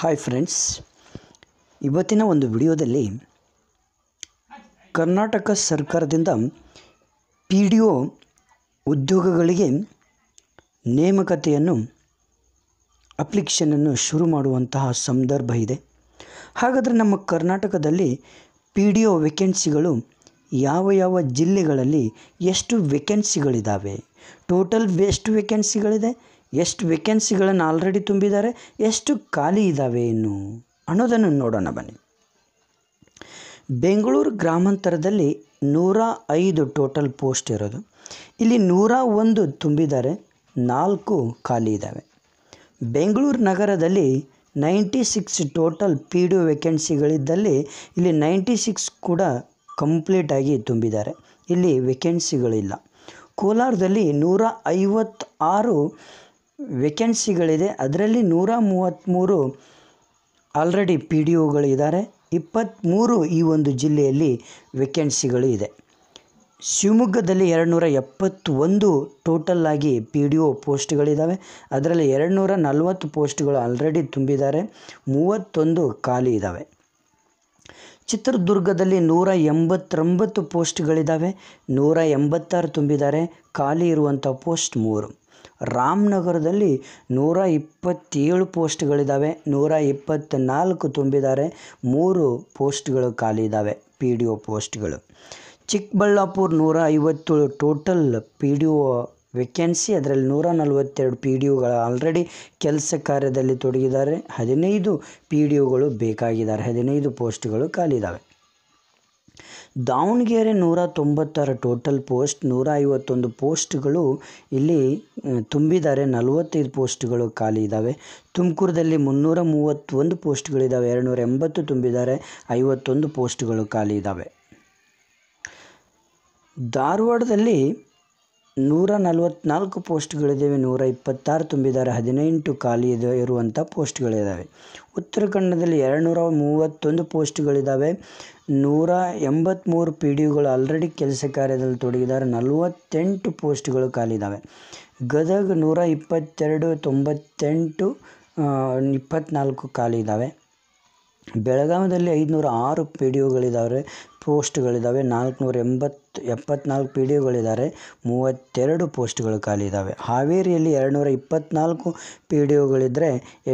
hi friends ಇವತ್ತಿನ ಒಂದು ವಿಡಿಯೋದಲ್ಲಿ ಕರ್ನಾಟಕ ಸರ್ಕಾರದಿಂದ ಪಿ ಡಿ ಒ ಉದ್ಯೋಗಗಳಿಗೆ ನೇಮಕತೆಯನ್ನು ಅಪ್ಲಿಕೇಶನನ್ನು ಶುರು ಮಾಡುವಂತಹ ಸಂದರ್ಭ ಇದೆ ಹಾಗಾದರೆ ನಮ್ಮ ಕರ್ನಾಟಕದಲ್ಲಿ ಪಿ ಡಿ ಒ ವೇಕೆನ್ಸಿಗಳು ಯಾವ ಯಾವ ಜಿಲ್ಲೆಗಳಲ್ಲಿ ಎಷ್ಟು ವೇಕೆನ್ಸಿಗಳಿದ್ದಾವೆ ಟೋಟಲ್ ಎಷ್ಟು ವೇಕೆನ್ಸಿಗಳಿದೆ ಎಷ್ಟು ವೇಕೆನ್ಸಿಗಳನ್ನು ಆಲ್ರೆಡಿ ತುಂಬಿದ್ದಾರೆ ಎಷ್ಟು ಖಾಲಿ ಇದ್ದಾವೆ ಏನು ಅನ್ನೋದನ್ನು ನೋಡೋಣ ಬನ್ನಿ ಬೆಂಗಳೂರು ಗ್ರಾಮಾಂತರದಲ್ಲಿ ನೂರ ಐದು ಟೋಟಲ್ ಪೋಸ್ಟ್ ಇರೋದು ಇಲ್ಲಿ ನೂರ ಒಂದು ತುಂಬಿದ್ದಾರೆ ನಾಲ್ಕು ಖಾಲಿ ಇದ್ದಾವೆ ಬೆಂಗಳೂರು ನಗರದಲ್ಲಿ ninety six total P D ವೇಕೆನ್ಸಿಗಳಿದ್ದಲ್ಲಿ ಇಲ್ಲಿ ನೈಂಟಿ ಸಿಕ್ಸ್ ಕೂಡ ಕಂಪ್ಲೀಟಾಗಿ ತುಂಬಿದ್ದಾರೆ ಇಲ್ಲಿ ವೇಕೆನ್ಸಿಗಳಿಲ್ಲ ಕೋಲಾರದಲ್ಲಿ ನೂರ ಐವತ್ತಾರು ವೇಕೆನ್ಸಿಗಳಿದೆ ಅದರಲ್ಲಿ ನೂರ ಮೂವತ್ತ್ಮೂರು ಆಲ್ರೆಡಿ ಪಿ ಡಿ ಒಗಳಿದ್ದಾರೆ ಇಪ್ಪತ್ತ್ಮೂರು ಈ ಒಂದು ಜಿಲ್ಲೆಯಲ್ಲಿ ವೇಕೆನ್ಸಿಗಳು ಇದೆ ಶಿವಮೊಗ್ಗದಲ್ಲಿ ಎರಡುನೂರ ನೂರ ಎಪ್ಪತ್ತೊಂದು ಟೋಟಲ್ಲಾಗಿ ಪಿ ಡಿ ಒ ಪೋಸ್ಟ್ಗಳಿದ್ದಾವೆ ಅದರಲ್ಲಿ ಎರಡುನೂರ ನೂರ ನಲ್ವತ್ತು ಪೋಸ್ಟ್ಗಳು ಆಲ್ರೆಡಿ ತುಂಬಿದ್ದಾರೆ ಮೂವತ್ತೊಂದು ಖಾಲಿ ಇದ್ದಾವೆ ಚಿತ್ರದುರ್ಗದಲ್ಲಿ ನೂರ ಎಂಬತ್ತೊಂಬತ್ತು ಪೋಸ್ಟ್ಗಳಿದ್ದಾವೆ ನೂರ ಎಂಬತ್ತಾರು ತುಂಬಿದ್ದಾರೆ ಖಾಲಿ ಇರುವಂಥ ಪೋಸ್ಟ್ ಮೂರು ರಾಮನಗರದಲ್ಲಿ ನೂರ ಇಪ್ಪತ್ತೇಳು ಪೋಸ್ಟ್ಗಳಿದ್ದಾವೆ ನೂರ ಇಪ್ಪತ್ತ್ನಾಲ್ಕು ತುಂಬಿದ್ದಾರೆ ಮೂರು ಪೋಸ್ಟ್ಗಳು ಖಾಲಿ ಇದ್ದಾವೆ ಪಿ ಡಿ ಒ ಪೋಸ್ಟ್ಗಳು ಚಿಕ್ಕಬಳ್ಳಾಪುರ ನೂರ ಐವತ್ತೇಳು total P D O vacancy ಅದರಲ್ಲಿ ನೂರ ನಲವತ್ತೆರಡು ಪಿ ಡಿ ಒಗಳು ಆಲ್ರೆಡಿ ಕೆಲಸ ಕಾರ್ಯದಲ್ಲಿ ತೊಡಗಿದ್ದಾರೆ ಹದಿನೈದು ಪಿ ಡಿ ಒಗಳು ಬೇಕಾಗಿದ್ದಾರೆ ಹದಿನೈದು ಪೋಸ್ಟ್ಗಳು ಖಾಲಿ ಇದ್ದಾವೆ ದಾವಣಗೆರೆ ನೂರ ತೊಂಬತ್ತಾರು ಟೋಟಲ್ ಪೋಸ್ಟ್ ನೂರ ಐವತ್ತೊಂದು ಪೋಸ್ಟ್ಗಳು ಇಲ್ಲಿ ತುಂಬಿದ್ದಾರೆ ನಲವತ್ತೈದು ಪೋಸ್ಟ್ಗಳು ಖಾಲಿ ಇದ್ದಾವೆ ತುಮಕೂರದಲ್ಲಿ ಮುನ್ನೂರ ಮೂವತ್ತೊಂದು ಪೋಸ್ಟ್ಗಳಿದ್ದಾವೆ ಎರಡು ನೂರ ಎಂಬತ್ತು ತುಂಬಿದ್ದಾರೆ ಐವತ್ತೊಂದು ಪೋಸ್ಟ್ಗಳು ಖಾಲಿ ಇದ್ದಾವೆ ಧಾರವಾಡದಲ್ಲಿ ನೂರ ನಲ್ವತ್ನಾಲ್ಕು ಪೋಸ್ಟ್ಗಳಿದ್ದಾವೆ ನೂರ ಇಪ್ಪತ್ತಾರು ತುಂಬಿದ್ದಾರೆ ಹದಿನೆಂಟು ಖಾಲಿ ಇದೆ ಇರುವಂಥ ಪೋಸ್ಟ್ಗಳಿದ್ದಾವೆ ಉತ್ತರ ಕನ್ನಡದಲ್ಲಿ ಎರಡುನೂರ ಮೂವತ್ತೊಂದು ಪೋಸ್ಟ್ಗಳಿದ್ದಾವೆ ನೂರ ಎಂಬತ್ತ್ಮೂರು ಪಿ ಡಿ ಯುಗಳು ಆಲ್ರೆಡಿ ಕೆಲಸ ಕಾರ್ಯದಲ್ಲಿ ತೊಡಗಿದ್ದಾರೆ ನಲವತ್ತೆಂಟು ಪೋಸ್ಟ್ಗಳು ಖಾಲಿ ಇದ್ದಾವೆ ಗದಗ ನೂರ ಇಪ್ಪತ್ತೆರಡು ತೊಂಬತ್ತೆಂಟು ಇಪ್ಪತ್ತ್ನಾಲ್ಕು ಖಾಲಿ ಇದ್ದಾವೆ ಬೆಳಗಾವಿಯಲ್ಲಿ ಐದುನೂರ ಆರು ಪಿ ಡಿ ಯುಗಳಿದ್ದಾವೆ ಪೋಸ್ಟ್ಗಳಿದ್ದಾವೆ ನಾಲ್ಕುನೂರ ಎಂಬತ್ತು ಎಪ್ಪತ್ನಾಲ್ಕು ಪಿ ಡಿ ಒಗಳಿದ್ದಾರೆ ಮೂವತ್ತೆರಡು ಪೋಸ್ಟ್ಗಳು ಖಾಲಿ ಇದ್ದಾವೆ ಹಾವೇರಿಯಲ್ಲಿ ಎರಡುನೂರ ಇಪ್ಪತ್ನಾಲ್ಕು ಪಿ ಡಿ ಒಗಳಿದ್ದರೆ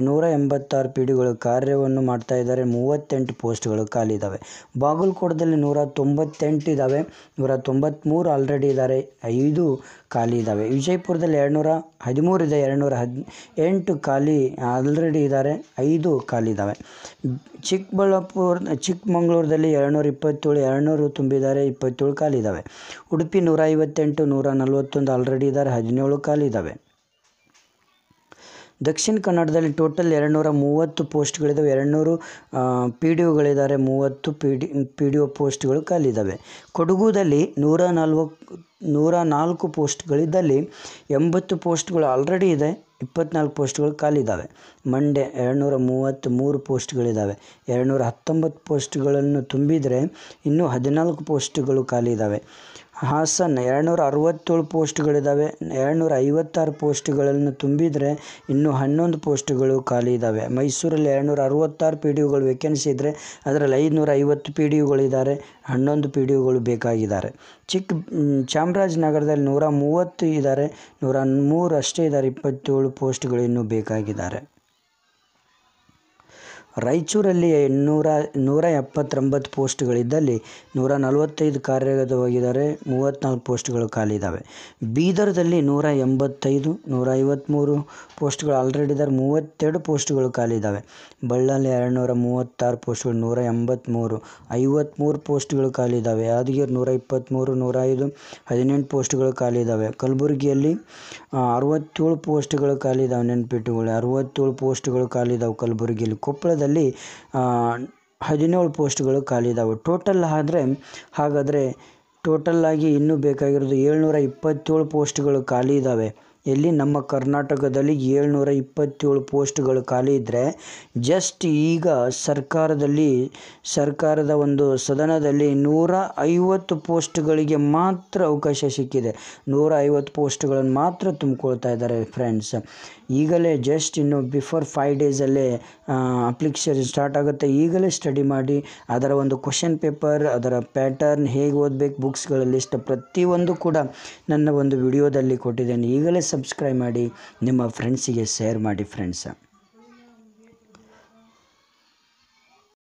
ನೂರ ಎಂಬತ್ತಾರು ಪಿ ಡಿ ಒಗಳು ಕಾರ್ಯವನ್ನು ಮಾಡ್ತಾ ಇದ್ದಾರೆ ಮೂವತ್ತೆಂಟು ಪೋಸ್ಟ್ಗಳು ಖಾಲಿ ಇದ್ದಾವೆ ಬಾಗಲಕೋಟದಲ್ಲಿ ನೂರ ತೊಂಬತ್ತೆಂಟು ಇದ್ದಾವೆ ನೂರ ತೊಂಬತ್ತ್ಮೂರು ಆಲ್ರೆಡಿ ಇದ್ದಾರೆ ಐದು ಖಾಲಿ ಇದ್ದಾವೆ ವಿಜಯಪುರದಲ್ಲಿ ಎರಡುನೂರ ಹದಿಮೂರು ಇದೆ ಎರಡುನೂರ ಹದ್ ಎಂಟು ಖಾಲಿ ಆಲ್ರೆಡಿ ಇದ್ದಾರೆ ಐದು ಖಾಲಿ ಇದ್ದಾವೆ ಚಿಕ್ಕಬಳ್ಳಾಪುರ ಚಿಕ್ಕಮಗಳೂರದಲ್ಲಿ ಎರಡುನೂರ ಇಪ್ಪತ್ತೇಳು ಎರಡುನೂರು ತುಂಬಿದ್ದಾರೆ ಇಪ್ಪತ್ತೇಳು ಖಾಲಿ ಇದ್ದಾವೆ ಉಡುಪಿ ನೂರ ಐವತ್ತೆಂಟು ನೂರ ನಲವತ್ತೊಂದು ಆಲ್ರೆಡಿ ಇದ್ದಾರೆ ಹದಿನೇಳು ಖಾಲಿ ಇದ್ದಾವೆ ದಕ್ಷಿಣ ಕನ್ನಡದಲ್ಲಿ ಟೋಟಲ್ ಎರಡುನೂರ ಮೂವತ್ತು ಪೋಸ್ಟ್ಗಳಿದ್ದಾವೆ ಎರಡುನೂರು ಪಿ ಡಿ ಒಗಳಿದ್ದಾರೆ ಮೂವತ್ತು P D P D O ಪೋಸ್ಟ್ಗಳು ಖಾಲಿದ್ದಾವೆ ಕೊಡಗುದಲ್ಲಿ ನೂರ ನಾಲ್ವ ನೂರ ನಾಲ್ಕು ಪೋಸ್ಟ್ಗಳಿದ್ದಲ್ಲಿ ಎಂಬತ್ತು ಪೋಸ್ಟ್ಗಳು ಆಲ್ರೆಡಿ ಇದೆ ಇಪ್ಪತ್ನಾಲ್ಕು ಪೋಸ್ಟ್ಗಳು ಖಾಲಿದಾವೆ ಮಂಡ್ಯ ಎರಡುನೂರ ಮೂರು ಪೋಸ್ಟ್ಗಳಿದ್ದಾವೆ ಎರಡುನೂರ ಹತ್ತೊಂಬತ್ತು ಪೋಸ್ಟ್ಗಳನ್ನು ತುಂಬಿದರೆ ಇನ್ನೂ ಹದಿನಾಲ್ಕು ಪೋಸ್ಟ್ಗಳು ಖಾಲಿ ಇದ್ದಾವೆ ಹಾಸನ ಎರಡುನೂರ ಅರವತ್ತೇಳು ಪೋಸ್ಟ್ಗಳಿದ್ದಾವೆ ಎರಡುನೂರ ಐವತ್ತಾರು ಪೋಸ್ಟ್ಗಳನ್ನು ತುಂಬಿದರೆ ಇನ್ನೂ ಹನ್ನೊಂದು ಪೋಸ್ಟ್ಗಳು ಖಾಲಿ ಇದ್ದಾವೆ ಮೈಸೂರಲ್ಲಿ ಎರಡುನೂರ ಅರವತ್ತಾರು ಪಿ ಡಿ ಯುಗಳು ವೇಕೆನ್ಸಿ ಇದ್ದರೆ ಅದರಲ್ಲಿ ಐದುನೂರ ಐವತ್ತು ಪಿ ಡಿ ಯುಗಳಿದ್ದಾರೆ ಹನ್ನೊಂದು ಪಿ ಡಿ ಯುಗಳು ಬೇಕಾಗಿದ್ದಾರೆ ಚಿಕ್ಕ ಚಾಮರಾಜನಗರದಲ್ಲಿ ನೂರ ಮೂವತ್ತು ಇದ್ದಾರೆ ನೂರ ಮೂರಷ್ಟೇ ಇದ್ದಾರೆ ಇಪ್ಪತ್ತೇಳು ಪೋಸ್ಟ್ಗಳು ಇನ್ನೂ ಬೇಕಾಗಿದ್ದಾರೆ ರಾಯಚೂರಲ್ಲಿ ನೂರ ನೂರ ಎಪ್ಪತ್ತೊಂಬತ್ತು ಪೋಸ್ಟ್ಗಳಿದ್ದಲ್ಲಿ ನೂರ ನಲವತ್ತೈದು ಕಾರ್ಯಗತವಾಗಿದ್ದಾರೆ ಮೂವತ್ತ್ನಾಲ್ಕು ಪೋಸ್ಟ್ಗಳು ಖಾಲಿ ಇದ್ದಾವೆ ಬೀದರ್ದಲ್ಲಿ ನೂರ ಎಂಬತ್ತೈದು ನೂರ ಐವತ್ತ್ಮೂರು ಪೋಸ್ಟ್ಗಳು ಆಲ್ರೆಡಿ ಇದ್ದಾರೆ ಮೂವತ್ತೆರಡು ಪೋಸ್ಟ್ಗಳು ಖಾಲಿ ಇದ್ದಾವೆ ಬಳ್ಳಾರಿ ಎರಡು ಮೂವತ್ತಾರು ಪೋಸ್ಟ್ಗಳು ನೂರ ಎಂಬತ್ತ್ಮೂರು ಐವತ್ತ್ಮೂರು ಪೋಸ್ಟ್ಗಳು ಖಾಲಿ ಇದ್ದಾವೆ ಯಾದಗಿರಿ ನೂರ ಇಪ್ಪತ್ತ್ಮೂರು ನೂರ ಐದು ಹದಿನೆಂಟು ಪೋಸ್ಟ್ಗಳು ಖಾಲಿ ಇದ್ದಾವೆ ಕಲಬುರಗಿಯಲ್ಲಿ ಅರವತ್ತೇಳು ಪೋಸ್ಟ್ಗಳು ಇದಾವೆ ನೆನ್ಪಿಟ್ಟುಕೊಳ್ಳಿ ಅರವತ್ತೇಳು ಪೋಸ್ಟ್ಗಳು ಇದಾವೆ ಕಲಬುರಗಿಯಲ್ಲಿ ಕೊಪ್ಪಳದಲ್ಲಿ ಹದಿನೇಳು ಪೋಸ್ಟ್ಗಳು ಖಾಲಿ ಇದ್ದಾವೆ ಟೋಟಲ್ ಆದರೆ ಹಾಗಾದರೆ ಟೋಟಲ್ಲಾಗಿ ಇನ್ನೂ ಬೇಕಾಗಿರೋದು ಏಳ್ನೂರ ಇಪ್ಪತ್ತೇಳು ಪೋಸ್ಟ್ಗಳು ಖಾಲಿ ಇದ್ದಾವೆ ಎಲ್ಲಿ ನಮ್ಮ ಕರ್ನಾಟಕದಲ್ಲಿ ಏಳ್ನೂರ ಇಪ್ಪತ್ತೇಳು ಪೋಸ್ಟ್ಗಳು ಖಾಲಿ ಇದ್ದರೆ ಜಸ್ಟ್ ಈಗ ಸರ್ಕಾರದಲ್ಲಿ ಸರ್ಕಾರದ ಒಂದು ಸದನದಲ್ಲಿ ನೂರ ಐವತ್ತು ಪೋಸ್ಟ್ಗಳಿಗೆ ಮಾತ್ರ ಅವಕಾಶ ಸಿಕ್ಕಿದೆ ನೂರ ಐವತ್ತು ಪೋಸ್ಟ್ಗಳನ್ನು ಮಾತ್ರ ತುಂಬಿಕೊಳ್ತಾ ಇದ್ದಾರೆ ಫ್ರೆಂಡ್ಸ್ ಈಗಲೇ ಜಸ್ಟ್ ಇನ್ನು ಬಿಫೋರ್ ಫೈವ್ ಡೇಸಲ್ಲೇ ಅಪ್ಲಿಕೇಶನ್ ಸ್ಟಾರ್ಟ್ ಆಗುತ್ತೆ ಈಗಲೇ ಸ್ಟಡಿ ಮಾಡಿ ಅದರ ಒಂದು ಕ್ವಶನ್ ಪೇಪರ್ ಅದರ ಪ್ಯಾಟರ್ನ್ ಹೇಗೆ ಓದಬೇಕು ಬುಕ್ಸ್ಗಳಲ್ಲಿ ಲಿಸ್ಟ್ ಪ್ರತಿಯೊಂದು ಕೂಡ ನನ್ನ ಒಂದು ವಿಡಿಯೋದಲ್ಲಿ ಕೊಟ್ಟಿದ್ದೇನೆ ಈಗಲೇ ಸಬ್ಸ್ಕ್ರೈಬ್ ಮಾಡಿ ನಿಮ್ಮ ಫ್ರೆಂಡ್ಸಿಗೆ ಶೇರ್ ಮಾಡಿ ಫ್ರೆಂಡ್ಸ